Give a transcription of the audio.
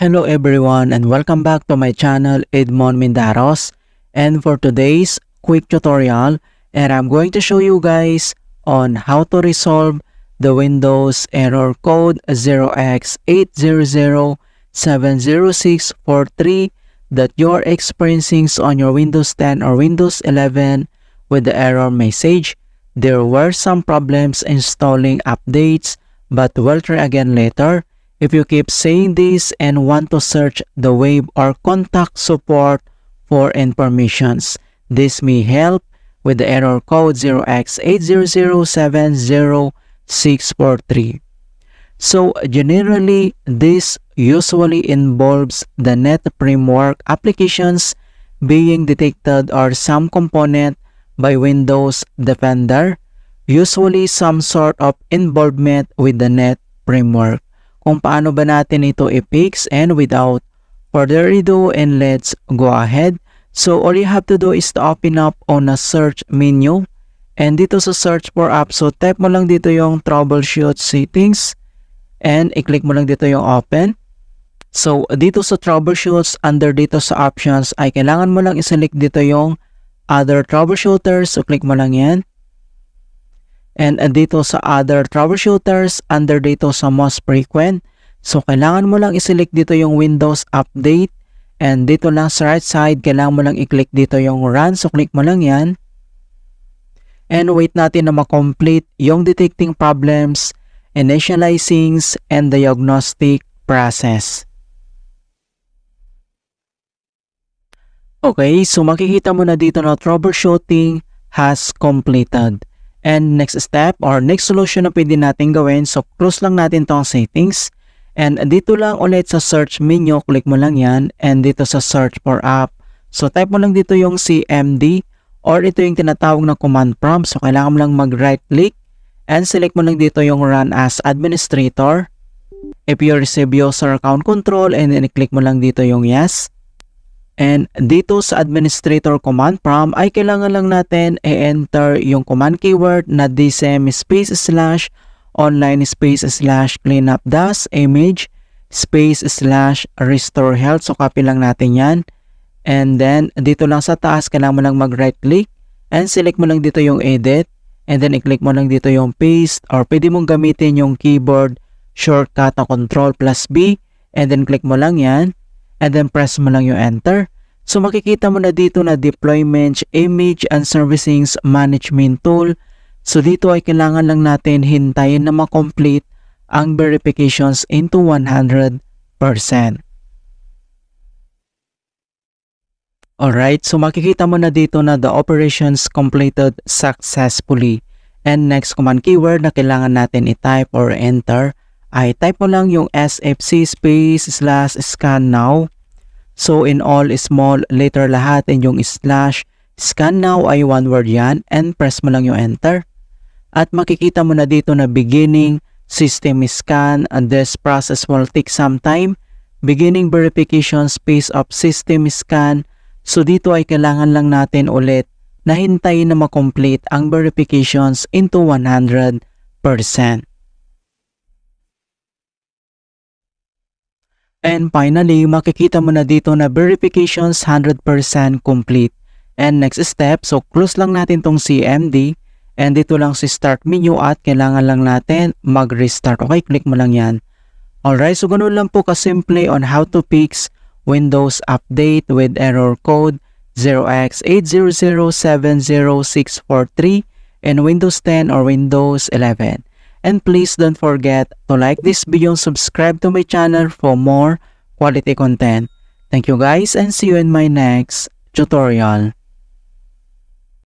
Hello everyone and welcome back to my channel Edmond Mindaros and for today's quick tutorial and I'm going to show you guys on how to resolve the Windows error code 0x80070643 that you're experiencing on your Windows 10 or Windows 11 with the error message. There were some problems installing updates but we'll try again later. If you keep saying this and want to search the web or contact support for informations, this may help with the error code 0x80070643. So generally, this usually involves the net framework applications being detected or some component by Windows Defender, usually some sort of involvement with the net framework. kung paano ba natin ito i-fix and without further ado and let's go ahead. So all you have to do is to open up on a search menu and dito sa search for app so type mo lang dito yung troubleshoot settings and i-click mo lang dito yung open. So, dito sa troubleshoots, under dito sa options, ay kailangan mo lang i-select dito yung other troubleshooters. So, click mo lang yan. And and uh, dito sa other troubleshooters, under dito sa most frequent. So, kailangan mo lang iselect dito yung Windows Update. And dito lang sa right side, kailangan mo lang i-click dito yung Run. So, click mo lang yan. And wait natin na makomplete yung detecting problems, initializing, and diagnostic process. Okay, so makikita mo na dito na troubleshooting has completed. And next step or next solution na pwede natin gawin, so close lang natin tong settings. And dito lang ulit sa search menu, click mo lang yan. And dito sa search for app. So type mo lang dito yung CMD or ito yung tinatawag na command prompt. So kailangan mo lang mag right click and select mo lang dito yung run as administrator. If you receive user account control and then click mo lang dito yung yes. And dito sa administrator command prompt ay kailangan lang natin i-enter yung command keyword na dsm e space slash online space slash cleanup dash image space slash restore health. So copy lang natin yan. And then dito lang sa taas kailangan mo lang mag right click and select mo lang dito yung edit and then i-click mo lang dito yung paste or pwede mong gamitin yung keyboard shortcut na control plus B and then click mo lang yan and then press mo lang yung enter. So makikita mo na dito na deployment, image and servicings management tool. So dito ay kailangan lang natin hintayin na makomplete ang verifications into 100%. Alright, so makikita mo na dito na the operations completed successfully. And next command keyword na kailangan natin i-type or enter ay type mo lang yung sfc space slash scan now. So in all small letter lahat and yung slash scan now ay one word yan and press mo lang yung enter. At makikita mo na dito na beginning system scan and this process will take some time. Beginning verification space of system scan. So dito ay kailangan lang natin ulit na hintayin na makomplete ang verifications into 100%. And finally, makikita mo na dito na verifications 100% complete. And next step, so close lang natin tong CMD. And dito lang si start menu at kailangan lang natin mag-restart. Okay, click mo lang yan. Alright, so ganun lang po kasimple on how to fix Windows update with error code 0x80070643 in Windows 10 or Windows 11. And please don't forget to like this video and subscribe to my channel for more quality content. Thank you guys and see you in my next tutorial.